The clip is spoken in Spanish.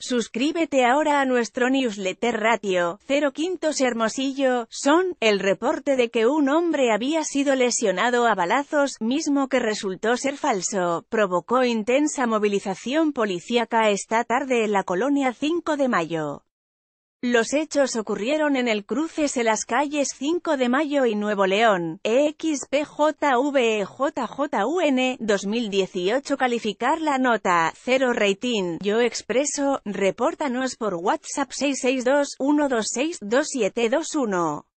Suscríbete ahora a nuestro newsletter Ratio 0 Quintos Hermosillo, son, el reporte de que un hombre había sido lesionado a balazos, mismo que resultó ser falso, provocó intensa movilización policíaca esta tarde en la colonia 5 de mayo. Los hechos ocurrieron en el cruce en las calles 5 de Mayo y Nuevo León, EXPJVEJJUN, 2018 Calificar la nota, 0 rating, Yo Expreso, repórtanos por WhatsApp 662 126 2721